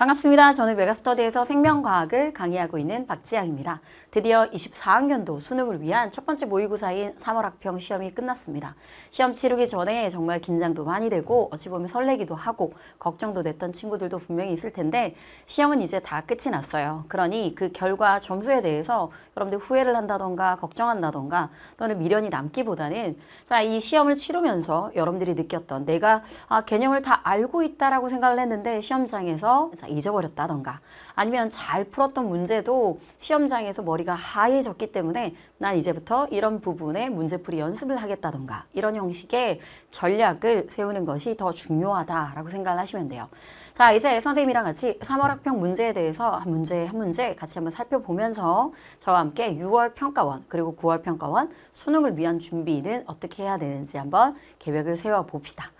반갑습니다. 저는 메가스터디에서 생명과학을 강의하고 있는 박지향입니다. 드디어 24학년도 수능을 위한 첫 번째 모의고사인 3월 학평 시험이 끝났습니다. 시험 치르기 전에 정말 긴장도 많이 되고 어찌 보면 설레기도 하고 걱정도 됐던 친구들도 분명히 있을 텐데 시험은 이제 다 끝이 났어요. 그러니 그 결과 점수에 대해서 여러분들 후회를 한다던가 걱정한다던가 또는 미련이 남기보다는 자 이 시험을 치르면서 여러분들이 느꼈던 내가 아, 개념을 다 알고 있다라고 생각을 했는데 시험장에서 자, 잊어버렸다던가 아니면 잘 풀었던 문제도 시험장에서 머리가 하얘졌기 때문에 난 이제부터 이런 부분에 문제풀이 연습을 하겠다던가 이런 형식의 전략을 세우는 것이 더 중요하다라고 생각 하시면 돼요. 자 이제 선생님이랑 같이 3월 학평 문제에 대해서 한 문제 한 문제 같이 한번 살펴보면서 저와 함께 6월 평가원 그리고 9월 평가원 수능을 위한 준비는 어떻게 해야 되는지 한번 계획을 세워봅시다.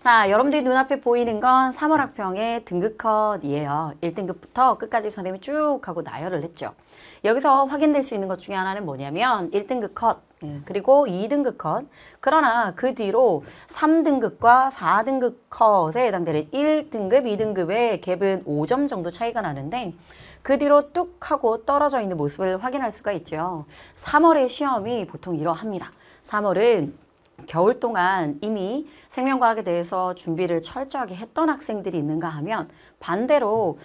자, 여러분들이 눈앞에 보이는 건 3월 학평의 등급컷이에요. 1등급부터 끝까지 선생님이 쭉 하고 나열을 했죠. 여기서 확인될 수 있는 것 중에 하나는 뭐냐면 1등급 컷, 예, 그리고 2등급 컷, 그러나 그 뒤로 3등급과 4등급 컷에 해당되는 1등급, 2등급의 갭은 5점 정도 차이가 나는데 그 뒤로 뚝 하고 떨어져 있는 모습을 확인할 수가 있죠. 3월의 시험이 보통 이러합니다. 3월은 겨울 동안 이미 생명과학에 대해서 준비를 철저하게 했던 학생들이 있는가 하면 반대로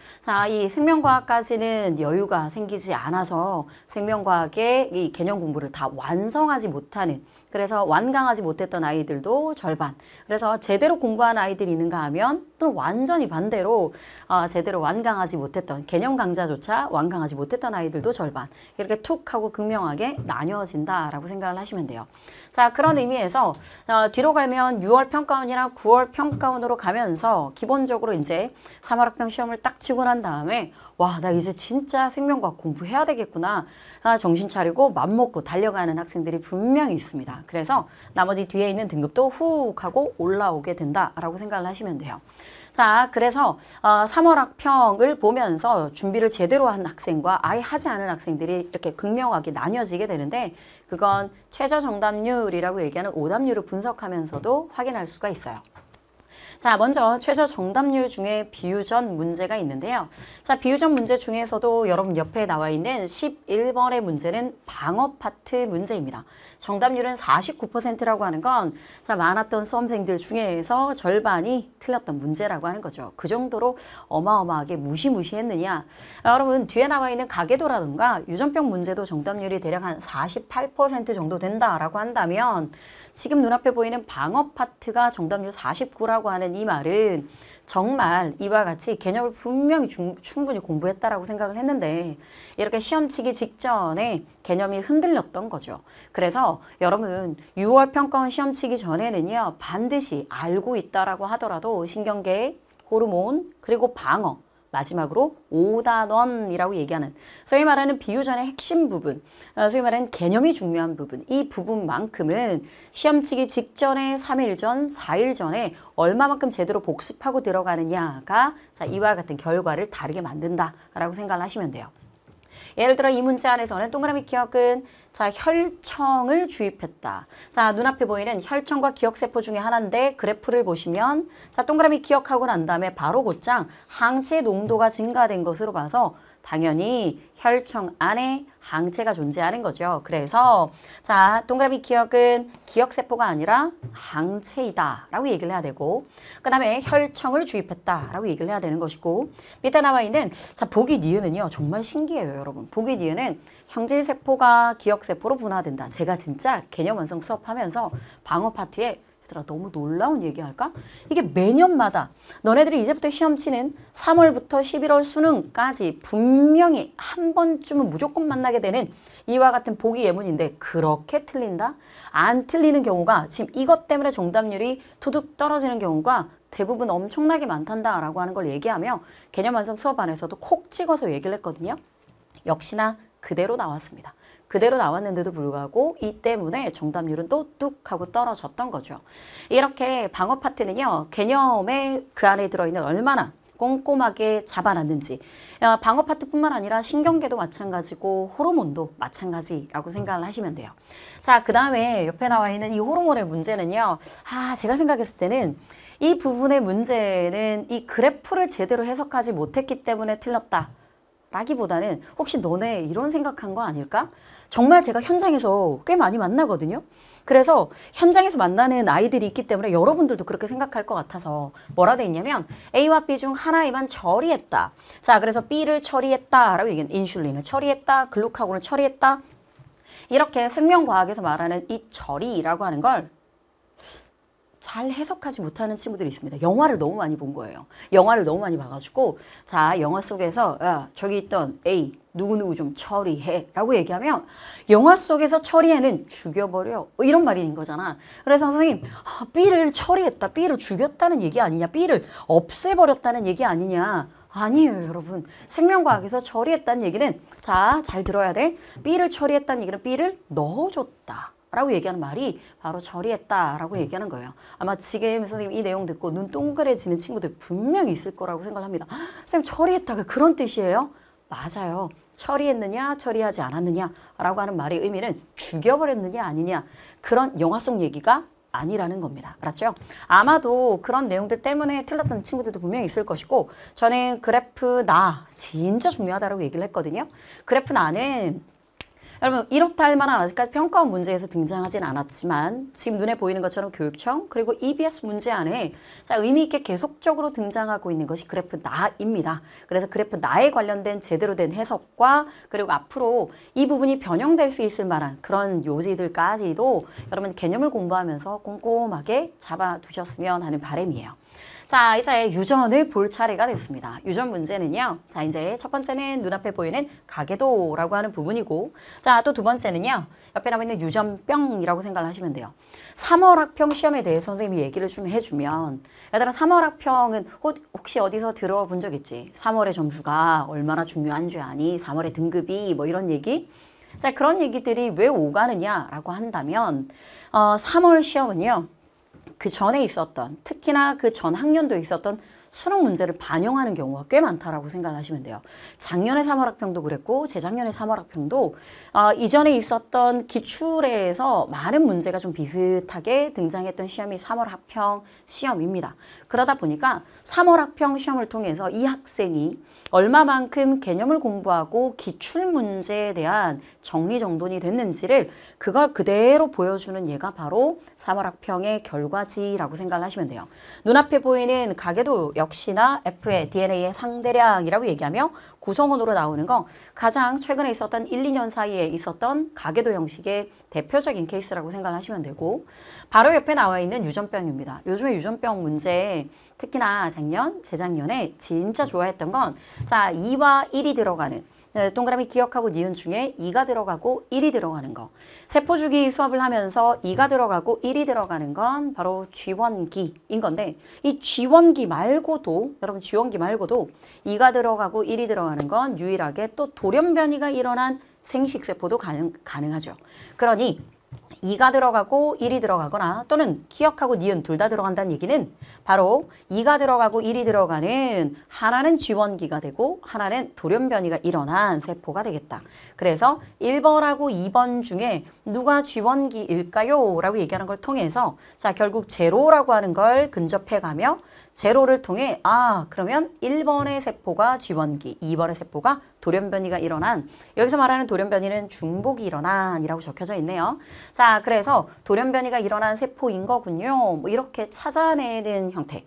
이 생명과학까지는 여유가 생기지 않아서 생명과학의 이 개념 공부를 다 완성하지 못하는 그래서 완강하지 못했던 아이들도 절반. 그래서 제대로 공부한 아이들이 있는가 하면 또 완전히 반대로 아, 제대로 완강하지 못했던 개념 강좌조차 완강하지 못했던 아이들도 절반. 이렇게 툭 하고 극명하게 나뉘어진다라고 생각을 하시면 돼요. 자 그런 의미에서 어, 뒤로 가면 6월 평가원이나 9월 평가원으로 가면서 기본적으로 이제 3월학평 시험을 딱 치고 난 다음에 와, 나 이제 진짜 생명과학 공부해야 되겠구나. 하나 아, 정신 차리고 맘먹고 달려가는 학생들이 분명히 있습니다. 그래서 나머지 뒤에 있는 등급도 훅 하고 올라오게 된다라고 생각을 하시면 돼요. 자, 그래서 어, 3월 학평을 보면서 준비를 제대로 한 학생과 아예 하지 않은 학생들이 이렇게 극명하게 나뉘어지게 되는데 그건 최저 정답률이라고 얘기하는 오답률을 분석하면서도 확인할 수가 있어요. 자, 먼저 최저 정답률 중에 비유전 문제가 있는데요. 자, 비유전 문제 중에서도 여러분 옆에 나와 있는 11번의 문제는 방어 파트 문제입니다. 정답률은 49%라고 하는 건 자, 많았던 수험생들 중에서 절반이 틀렸던 문제라고 하는 거죠. 그 정도로 어마어마하게 무시무시했느냐. 여러분 뒤에 나와 있는 가계도라든가 유전병 문제도 정답률이 대략 한 48% 정도 된다라고 한다면 지금 눈앞에 보이는 방어 파트가 정답률 49라고 하는 이 말은 정말 이와 같이 개념을 분명히 중, 충분히 공부했다라고 생각을 했는데 이렇게 시험 치기 직전에 개념이 흔들렸던 거죠. 그래서 여러분 6월 평가원 시험 치기 전에는요 반드시 알고 있다라고 하더라도 신경계, 호르몬 그리고 방어 마지막으로 오단원이라고 얘기하는 소위 말하는 비유전의 핵심 부분, 어, 소위 말하는 개념이 중요한 부분 이 부분만큼은 시험치기 직전에 3일 전, 4일 전에 얼마만큼 제대로 복습하고 들어가느냐가 자, 이와 같은 결과를 다르게 만든다라고 생각을 하시면 돼요. 예를 들어 이 문제 안에서는 동그라미 기억은 자, 혈청을 주입했다. 자, 눈앞에 보이는 혈청과 기억세포 중에 하나인데 그래프를 보시면 자, 동그라미 기억하고 난 다음에 바로 곧장 항체 농도가 증가된 것으로 봐서 당연히 혈청 안에 항체가 존재하는 거죠. 그래서 자 동그라미 기억은 기억세포가 아니라 항체이다 라고 얘기를 해야 되고 그 다음에 혈청을 주입했다 라고 얘기를 해야 되는 것이고 밑에 나와 있는 자 보기 니은은요 정말 신기해요 여러분 보기 니은은 형질세포가 기억세포로 분화된다. 제가 진짜 개념 완성 수업하면서 방어 파트에 얘들아 너무 놀라운 얘기할까? 이게 매년마다 너네들이 이제부터 시험 치는 3월부터 11월 수능까지 분명히 한 번쯤은 무조건 만나게 되는 이와 같은 보기 예문인데 그렇게 틀린다? 안 틀리는 경우가 지금 이것 때문에 정답률이 두둑 떨어지는 경우가 대부분 엄청나게 많단다라고 하는 걸 얘기하며 개념 완성 수업 안에서도 콕 찍어서 얘기를 했거든요. 역시나 그대로 나왔습니다. 그대로 나왔는데도 불구하고 이 때문에 정답률은 또 뚝 하고 떨어졌던 거죠. 이렇게 방어 파트는요. 개념에 그 안에 들어있는 얼마나 꼼꼼하게 잡아놨는지 어, 방어 파트뿐만 아니라 신경계도 마찬가지고 호르몬도 마찬가지라고 생각을 하시면 돼요. 자, 그 다음에 옆에 나와 있는 이 호르몬의 문제는요. 아, 제가 생각했을 때는 이 부분의 문제는 이 그래프를 제대로 해석하지 못했기 때문에 틀렸다. 라기보다는 혹시 너네 이런 생각한 거 아닐까? 정말 제가 현장에서 꽤 많이 만나거든요. 그래서 현장에서 만나는 아이들이 있기 때문에 여러분들도 그렇게 생각할 것 같아서 뭐라 돼 있냐면 A와 B 중 하나에만 처리했다. 자, 그래서 B를 처리했다. 라고 얘기는 인슐린을 처리했다. 글루카곤을 처리했다. 이렇게 생명과학에서 말하는 이 처리라고 하는 걸잘 해석하지 못하는 친구들이 있습니다. 영화를 너무 많이 본 거예요. 영화를 너무 많이 봐가지고 자 영화 속에서 야, 저기 있던 A 누구누구 좀 처리해 라고 얘기하면 영화 속에서 처리해는 죽여버려 뭐 이런 말인 거잖아 그래서 선생님 아, B를 처리했다 B를 죽였다는 얘기 아니냐 B를 없애버렸다는 얘기 아니냐 아니에요 여러분 생명과학에서 처리했다는 얘기는 자 잘 들어야 돼 B를 처리했다는 얘기는 B를 넣어줬다 라고 얘기하는 말이 바로 저리했다라고 음. 얘기하는 거예요. 아마 지금 선생님 이 내용 듣고 눈 동그래지는 친구들 분명히 있을 거라고 생각합니다. 선생님 처리했다가 그 그런 뜻이에요? 맞아요. 처리했느냐 처리하지 않았느냐라고 하는 말의 의미는 죽여버렸느냐 아니냐 그런 영화 속 얘기가 아니라는 겁니다. 알았죠? 아마도 그런 내용들 때문에 틀렸던 친구들도 분명히 있을 것이고 저는 그래프 나 진짜 중요하다고 얘기를 했거든요. 그래프 나는 여러분 이렇다 할 만한 아직까지 평가원 문제에서 등장하진 않았지만 지금 눈에 보이는 것처럼 교육청 그리고 EBS 문제 안에 자 의미 있게 계속적으로 등장하고 있는 것이 그래프 나입니다. 그래서 그래프 나에 관련된 제대로 된 해석과 그리고 앞으로 이 부분이 변형될 수 있을 만한 그런 요지들까지도 여러분 개념을 공부하면서 꼼꼼하게 잡아두셨으면 하는 바람이에요. 자, 이제 유전을 볼 차례가 됐습니다. 유전 문제는요. 자, 이제 첫 번째는 눈앞에 보이는 가계도라고 하는 부분이고 자, 또 두 번째는요. 옆에 남아 있는 유전병이라고 생각을 하시면 돼요. 3월 학평 시험에 대해 서 선생님이 얘기를 좀 해주면 얘들아 3월 학평은 혹시 어디서 들어본 적 있지? 3월의 점수가 얼마나 중요한 지 아니? 3월의 등급이 뭐 이런 얘기? 자, 그런 얘기들이 왜 오가느냐라고 한다면 어, 3월 시험은요. 그 전에 있었던 특히나 그 전 학년도에 있었던 수능 문제를 반영하는 경우가 꽤 많다라고 생각하시면 돼요. 작년에 3월 학평도 그랬고 재작년에 3월 학평도 어, 이전에 있었던 기출에서 많은 문제가 좀 비슷하게 등장했던 시험이 3월 학평 시험입니다. 그러다 보니까 3월 학평 시험을 통해서 이 학생이 얼마만큼 개념을 공부하고 기출 문제에 대한 정리정돈이 됐는지를 그걸 그대로 보여주는 예가 바로 사물 학평의 결과지라고 생각을 하시면 돼요. 눈앞에 보이는 가계도 역시나 F의 음. DNA의 상대량이라고 얘기하며 구성원으로 나오는 건 가장 최근에 있었던 1, 2년 사이에 있었던 가계도 형식의 대표적인 케이스라고 생각하시면 되고 바로 옆에 나와 있는 유전병입니다. 요즘에 유전병 문제 특히나 작년, 재작년에 진짜 좋아했던 건 자, 2와 1이 들어가는 예, 동그라미 기억하고 니은 중에 2가 들어가고 1이 들어가는 거. 세포주기 수업을 하면서 2가 들어가고 1이 들어가는 건 바로 G원기인 건데 이 G원기 말고도 여러분 G원기 말고도 2가 들어가고 1이 들어가는 건 유일하게 또 돌연변이가 일어난 생식세포도 가능, 가능하죠. 그러니 이가 들어가고 일이 들어가거나 또는 기억하고 니은 둘 다 들어간다는 얘기는 바로 이가 들어가고 일이 들어가는 하나는 지원기가 되고 하나는 돌연변이가 일어난 세포가 되겠다. 그래서 1번하고 2번 중에 누가 지원기일까요? 라고 얘기하는 걸 통해서 자 결국 제로라고 하는 걸 근접해가며 제로를 통해 아 그러면 1번의 세포가 지원기 2번의 세포가 돌연변이가 일어난 여기서 말하는 돌연변이는 중복이 일어난이라고 적혀져 있네요. 자 그래서 돌연변이가 일어난 세포인 거군요. 뭐 이렇게 찾아내는 형태.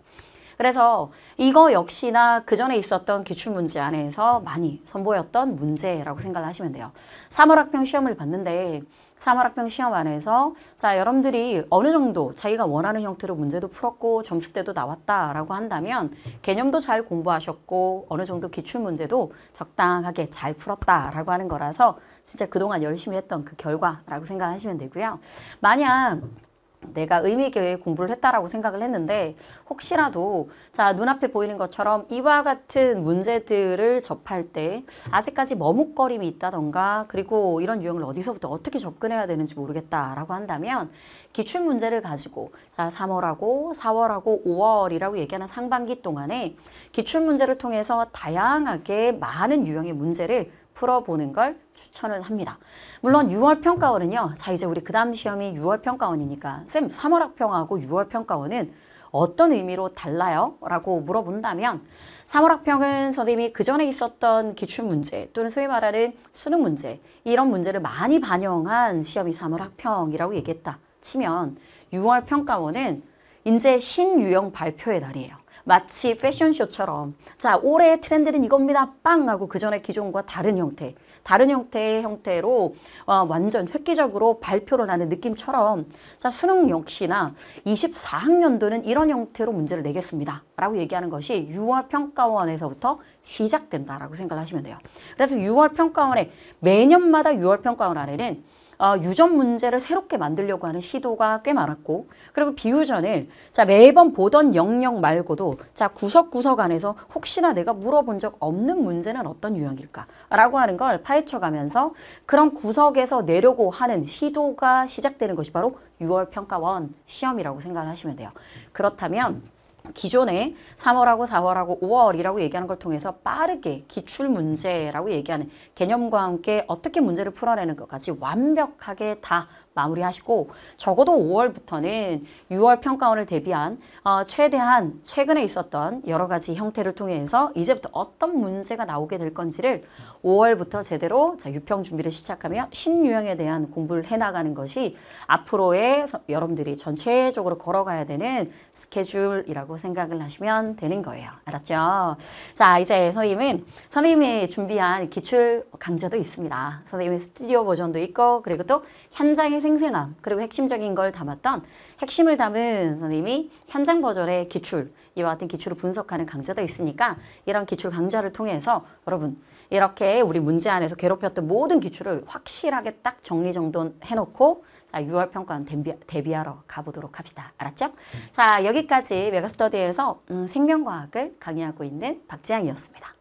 그래서 이거 역시나 그 전에 있었던 기출문제 안에서 많이 선보였던 문제라고 생각을 하시면 돼요. 3월 학평 시험을 봤는데 3월학평 시험 안에서 자 여러분들이 어느 정도 자기가 원하는 형태로 문제도 풀었고 점수대도 나왔다라고 한다면 개념도 잘 공부하셨고 어느 정도 기출문제도 적당하게 잘 풀었다라고 하는 거라서 진짜 그동안 열심히 했던 그 결과라고 생각하시면 되고요. 만약 내가 의미 있게 공부를 했다라고 생각을 했는데 혹시라도 자 눈앞에 보이는 것처럼 이와 같은 문제들을 접할 때 아직까지 머뭇거림이 있다던가 그리고 이런 유형을 어디서부터 어떻게 접근해야 되는지 모르겠다라고 한다면 기출 문제를 가지고 자 3월하고 4월하고 5월이라고 얘기하는 상반기 동안에 기출 문제를 통해서 다양하게 많은 유형의 문제를 풀어보는 걸 추천을 합니다. 물론 6월 평가원은요. 자 이제 우리 그 다음 시험이 6월 평가원이니까 쌤 3월 학평하고 6월 평가원은 어떤 의미로 달라요? 라고 물어본다면 3월 학평은 선생님이 그전에 있었던 기출문제 또는 소위 말하는 수능 문제 이런 문제를 많이 반영한 시험이 3월 학평이라고 얘기했다 치면 6월 평가원은 이제 신유형 발표의 날이에요. 마치 패션쇼처럼 자 올해의 트렌드는 이겁니다 빵 하고 그전에 기존과 다른 형태 다른 형태의 형태로 어, 완전 획기적으로 발표를 하는 느낌처럼 자 수능 역시나 24학년도는 이런 형태로 문제를 내겠습니다 라고 얘기하는 것이 6월 평가원에서부터 시작된다라고 생각 하시면 돼요 그래서 6월 평가원에 매년마다 6월 평가원 안에는 어, 유전 문제를 새롭게 만들려고 하는 시도가 꽤 많았고 그리고 비유전을자 매번 보던 영역 말고도 자 구석구석 안에서 혹시나 내가 물어본 적 없는 문제는 어떤 유형일까라고 하는 걸 파헤쳐가면서 그런 구석에서 내려고 하는 시도가 시작되는 것이 바로 6월 평가원 시험이라고 생각하시면 돼요. 그렇다면 기존에 3월하고 4월하고 5월이라고 얘기하는 걸 통해서 빠르게 기출문제라고 얘기하는 개념과 함께 어떻게 문제를 풀어내는 것까지 완벽하게 다 마무리하시고 적어도 5월부터는 6월 평가원을 대비한 어, 최대한 최근에 있었던 여러 가지 형태를 통해서 이제부터 어떤 문제가 나오게 될 건지를 5월부터 제대로 자, 유평 준비를 시작하며 신유형에 대한 공부를 해나가는 것이 앞으로의 서, 여러분들이 전체적으로 걸어가야 되는 스케줄이라고 생각을 하시면 되는 거예요. 알았죠? 자 이제 선생님은 선생님이 준비한 기출 강좌도 있습니다. 선생님의 스튜디오 버전도 있고 그리고 또 현장에서 생생함 그리고 핵심적인 걸 담았던 핵심을 담은 선생님이 현장 버전의 기출 이와 같은 기출을 분석하는 강좌도 있으니까 이런 기출 강좌를 통해서 여러분 이렇게 우리 문제 안에서 괴롭혔던 모든 기출을 확실하게 딱 정리정돈 해놓고 자, 6월 평가는 대비, 데뷔하러 가보도록 합시다. 알았죠? 자 여기까지 메가스터디에서 음, 생명과학을 강의하고 있는 박지향이었습니다.